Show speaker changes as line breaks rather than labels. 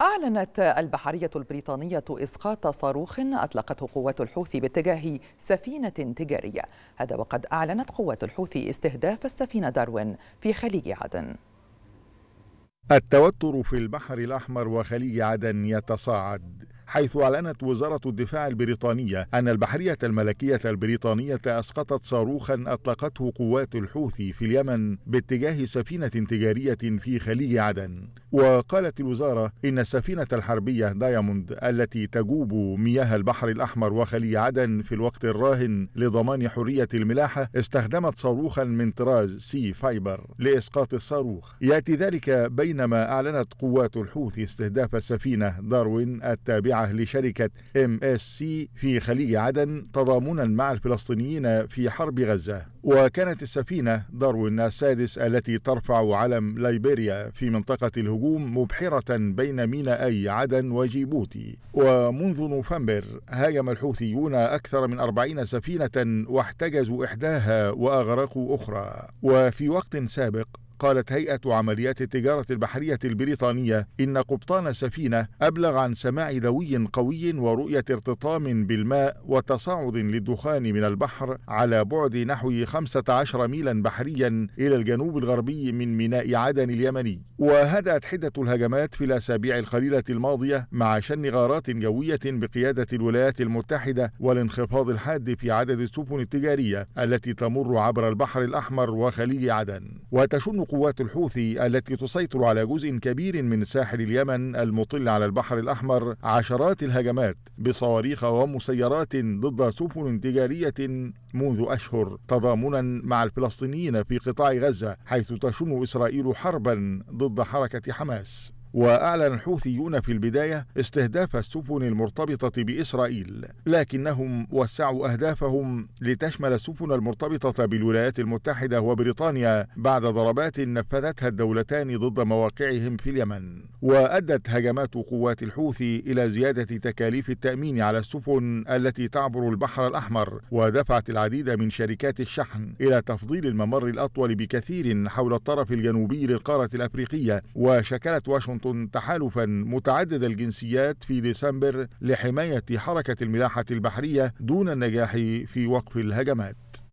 أعلنت البحرية البريطانية إسقاط صاروخ أطلقته قوات الحوثي باتجاه سفينة تجارية هذا وقد أعلنت قوات الحوثي استهداف السفينة داروين في خليج عدن التوتر في البحر الأحمر وخليج عدن يتصاعد حيث أعلنت وزارة الدفاع البريطانية أن البحرية الملكية البريطانية أسقطت صاروخا أطلقته قوات الحوثي في اليمن باتجاه سفينة تجارية في خليج عدن وقالت الوزارة إن السفينة الحربية دايموند التي تجوب مياه البحر الأحمر وخليج عدن في الوقت الراهن لضمان حرية الملاحة استخدمت صاروخا من طراز سي فايبر لإسقاط الصاروخ يأتي ذلك بينما أعلنت قوات الحوثي استهداف السفينة داروين التابعة التابعة لشركة ام اس سي في خليج عدن تضامنا مع الفلسطينيين في حرب غزة وكانت السفينة داروين السادس التي ترفع علم ليبيريا في منطقة الهجوم مبحرة بين ميناءي عدن وجيبوتي ومنذ نوفمبر هاجم الحوثيون أكثر من أربعين سفينة واحتجزوا إحداها وأغرقوا أخرى وفي وقت سابق قالت هيئة عمليات التجارة البحرية البريطانية إن قبطان السفينة أبلغ عن سماع دوي قوي ورؤية ارتطام بالماء وتصاعد للدخان من البحر على بعد نحو 15 ميلا بحريا إلى الجنوب الغربي من ميناء عدن اليمني وهدأت حدة الهجمات في الأسابيع القليلة الماضية مع شن غارات جوية بقيادة الولايات المتحدة والانخفاض الحاد في عدد السفن التجارية التي تمر عبر البحر الأحمر وخليج عدن وتشن قوات الحوثي التي تسيطر على جزء كبير من ساحل اليمن المطل على البحر الأحمر عشرات الهجمات بصواريخ ومسيرات ضد سفن تجارية منذ أشهر تضامنا مع الفلسطينيين في قطاع غزة حيث تشن إسرائيل حربا ضد حركة حماس وأعلن الحوثيون في البداية استهداف السفن المرتبطة بإسرائيل لكنهم وسعوا أهدافهم لتشمل السفن المرتبطة بالولايات المتحدة وبريطانيا بعد ضربات نفذتها الدولتان ضد مواقعهم في اليمن وأدت هجمات قوات الحوثي إلى زيادة تكاليف التأمين على السفن التي تعبر البحر الأحمر ودفعت العديد من شركات الشحن إلى تفضيل الممر الأطول بكثير حول الطرف الجنوبي للقارة الأفريقية وشكلت واشنطن واشنطن تحالفا متعدد الجنسيات في ديسمبر لحماية حركة الملاحة البحرية دون النجاح في وقف الهجمات